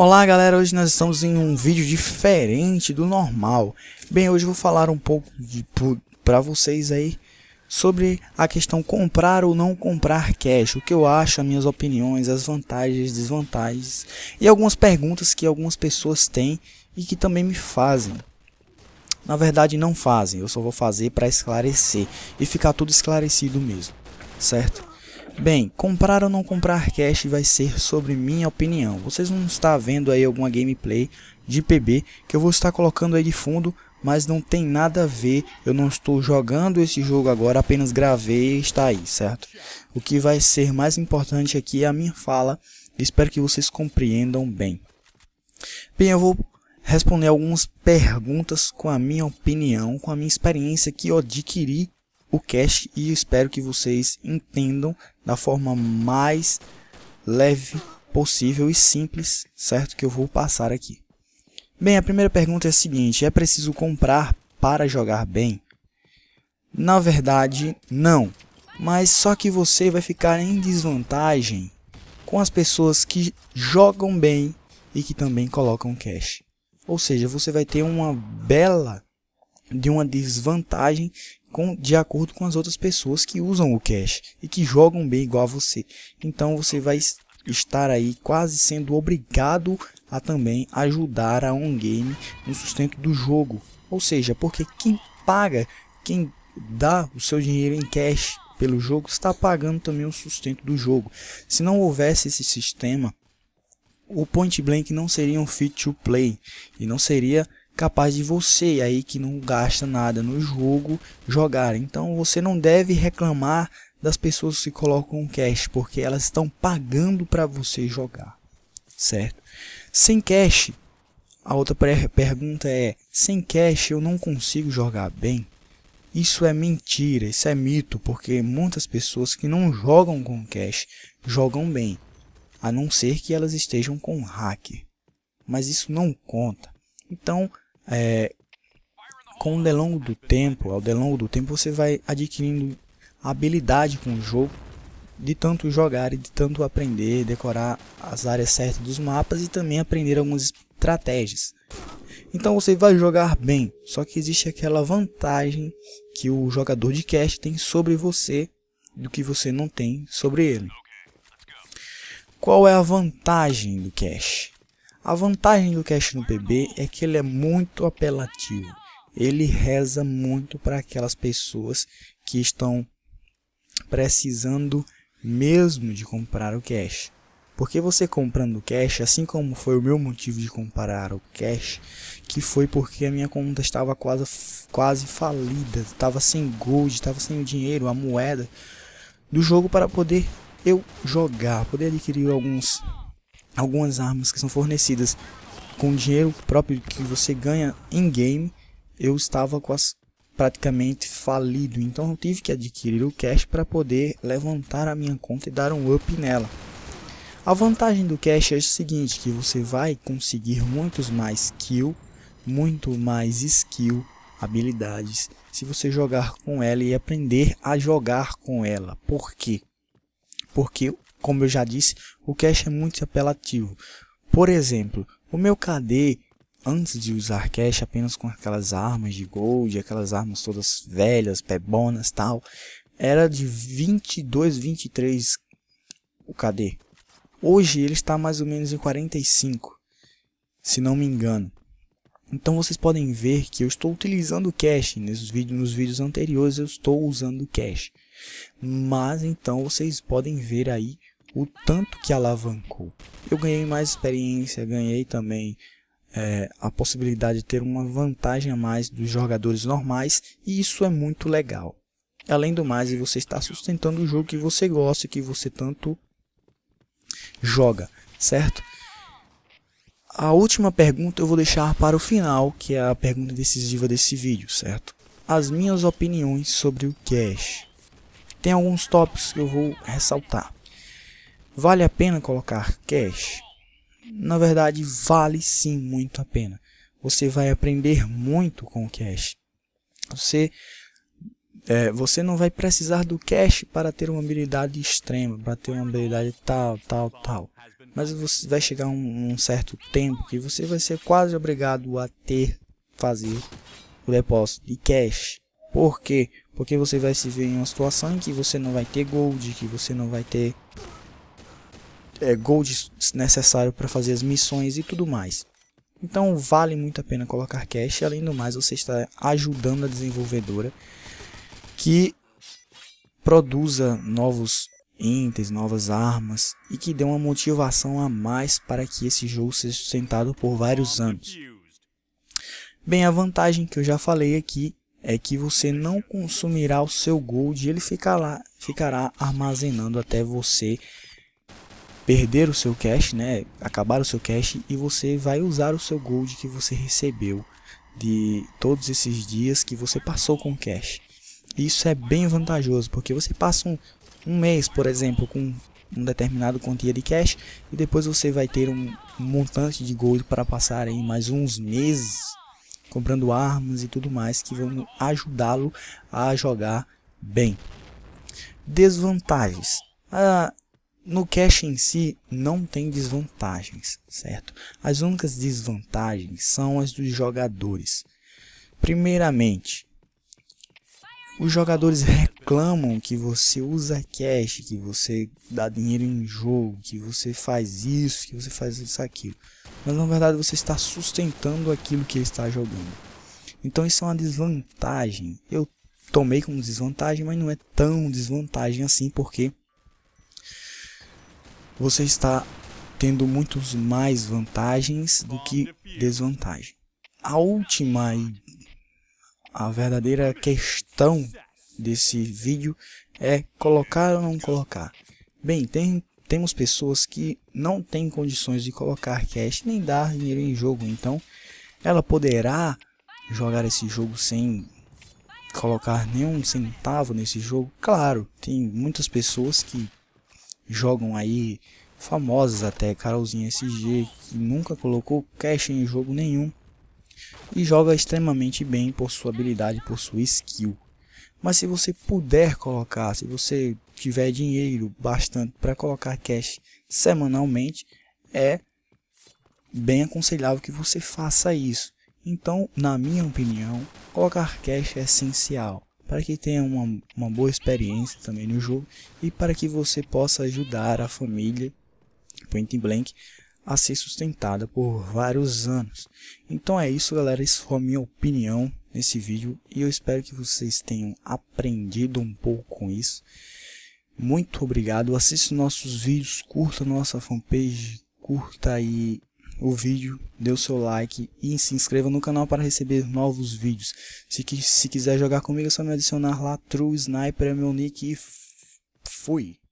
Olá galera, hoje nós estamos em um vídeo diferente do normal. Bem, hoje eu vou falar um pouco para vocês aí sobre a questão comprar ou não comprar cash, o que eu acho, as minhas opiniões, as vantagens, desvantagens e algumas perguntas que algumas pessoas têm e que também me fazem. Na verdade não fazem, eu só vou fazer para esclarecer e ficar tudo esclarecido mesmo, certo? Bem, comprar ou não comprar cash vai ser sobre minha opinião. Vocês vão estar vendo aí alguma gameplay de PB que eu vou estar colocando aí de fundo, mas não tem nada a ver. Eu não estou jogando esse jogo agora, apenas gravei e está aí, certo? O que vai ser mais importante aqui é a minha fala. Espero que vocês compreendam bem. Bem, eu vou responder algumas perguntas com a minha opinião, com a minha experiência que eu adquiri o cash e espero que vocês entendam da forma mais leve possível e simples, certo? Que eu vou passar aqui. Bem, a primeira pergunta é a seguinte: é preciso comprar para jogar bem? Na verdade, não. Mas só que você vai ficar em desvantagem com as pessoas que jogam bem e que também colocam cash. Ou seja, você vai ter uma bela de uma desvantagem com, de acordo com as outras pessoas que usam o cash e que jogam bem igual a você. Então você vai estar aí quase sendo obrigado a também ajudar a um game no sustento do jogo. Ou seja, porque quem paga, quem dá o seu dinheiro em cash pelo jogo, está pagando também o sustento do jogo. Se não houvesse esse sistema, o Point Blank não seria um fit to play e não seria capaz de você aí que não gasta nada no jogo jogar. Então você não deve reclamar das pessoas que colocam cash, porque elas estão pagando para você jogar, certo? Sem cash, a outra pergunta é: sem cash eu não consigo jogar bem? Isso é mentira, isso é mito, porque muitas pessoas que não jogam com cash jogam bem, a não ser que elas estejam com hacker. Mas isso não conta. Então, é, com o delongo do tempo, ao delongo do tempo você vai adquirindo habilidade com o jogo de tanto jogar e de tanto aprender, decorar as áreas certas dos mapas e também aprender algumas estratégias. Então você vai jogar bem, só que existe aquela vantagem que o jogador de cast tem sobre você do que você não tem sobre ele. Qual é a vantagem do cash? A vantagem do cash no PB é que ele é muito apelativo. Ele reza muito para aquelas pessoas que estão precisando mesmo de comprar o cash. Porque você comprando o cash, assim como foi o meu motivo de comprar o cash, que foi porque a minha conta estava quase, quase falida, estava sem gold, estava sem o dinheiro, a moeda do jogo para poder eu jogar, poder adquirir alguns algumas armas que são fornecidas com dinheiro próprio que você ganha em game, eu estava as, praticamente falido, então eu tive que adquirir o cash para poder levantar a minha conta e dar um up nela. A vantagem do cash é o seguinte, que você vai conseguir muitos mais kill, muito mais skill, habilidades, se você jogar com ela e aprender a jogar com ela. Por quê? Porque como eu já disse, o cache é muito apelativo. Por exemplo, o meu KD, antes de usar cache apenas com aquelas armas de gold, aquelas armas todas velhas, pebonas tal, era de 22, 23 o KD. Hoje ele está mais ou menos em 45, se não me engano. Então vocês podem ver que eu estou utilizando o cache, nos vídeos, nos vídeos anteriores eu estou usando o cache. Mas então vocês podem ver aí o tanto que alavancou. Eu ganhei mais experiência, ganhei também é, a possibilidade de ter uma vantagem a mais dos jogadores normais e isso é muito legal. Além do mais, você está sustentando o jogo que você gosta, que você tanto joga, certo? A última pergunta eu vou deixar para o final, que é a pergunta decisiva desse vídeo, certo? As minhas opiniões sobre o cash. Tem alguns tópicos que eu vou ressaltar. Vale a pena colocar cash? Na verdade, vale sim muito a pena. Você vai aprender muito com o cash. Você, é, você não vai precisar do cash para ter uma habilidade extrema, para ter uma habilidade tal, tal, tal. Mas você vai chegar um, um certo tempo que você vai ser quase obrigado a ter, fazer o depósito de cash. Por quê? Porque você vai se ver em uma situação em que você não vai ter gold, que você não vai ter é, gold necessário para fazer as missões e tudo mais. Então vale muito a pena colocar cash, além do mais você está ajudando a desenvolvedora que produza novos itens, novas armas e que dê uma motivação a mais para que esse jogo seja sustentado por vários anos. Bem, a vantagem que eu já falei aqui é que você não consumirá o seu gold e ele ficará, ficará armazenando até você perder o seu cash, né, acabar o seu cash e você vai usar o seu gold que você recebeu de todos esses dias que você passou com cash. Isso é bem vantajoso, porque você passa um, um mês, por exemplo, com um determinado quantia de cash e depois você vai ter um montante de gold para passar em mais uns meses comprando armas e tudo mais que vão ajudá-lo a jogar bem. Desvantagens. Ah, no cache em si, não tem desvantagens, certo? As únicas desvantagens são as dos jogadores. Primeiramente, os jogadores reclamam que você usa cash, que você dá dinheiro em jogo, que você faz isso, que você faz isso, aquilo. Mas na verdade você está sustentando aquilo que está jogando. Então isso é uma desvantagem. Eu tomei como desvantagem, mas não é tão desvantagem assim, porque você está tendo muitos mais vantagens do que desvantagens. A última e a verdadeira questão desse vídeo é colocar ou não colocar. Bem, tem, temos pessoas que não têm condições de colocar cash nem dar dinheiro em jogo, então ela poderá jogar esse jogo sem colocar nenhum centavo nesse jogo? Claro, tem muitas pessoas que jogam aí, famosas até, Carolzinha SG, que nunca colocou cash em jogo nenhum e joga extremamente bem por sua habilidade, por sua skill. Mas se você puder colocar, se você tiver dinheiro bastante para colocar cash semanalmente, é bem aconselhável que você faça isso. Então, na minha opinião, colocar cash é essencial para que tenha uma, uma boa experiência também no jogo e para que você possa ajudar a família Point Blank a ser sustentada por vários anos. Então é isso, galera. Isso foi a minha opinião nesse vídeo e eu espero que vocês tenham aprendido um pouco com isso. Muito obrigado. Assista nossos vídeos, curta nossa fanpage, curta aí o vídeo, dê o seu like e se inscreva no canal para receber novos vídeos. Se, se quiser jogar comigo é só me adicionar lá, True Sniper é meu nick e fui.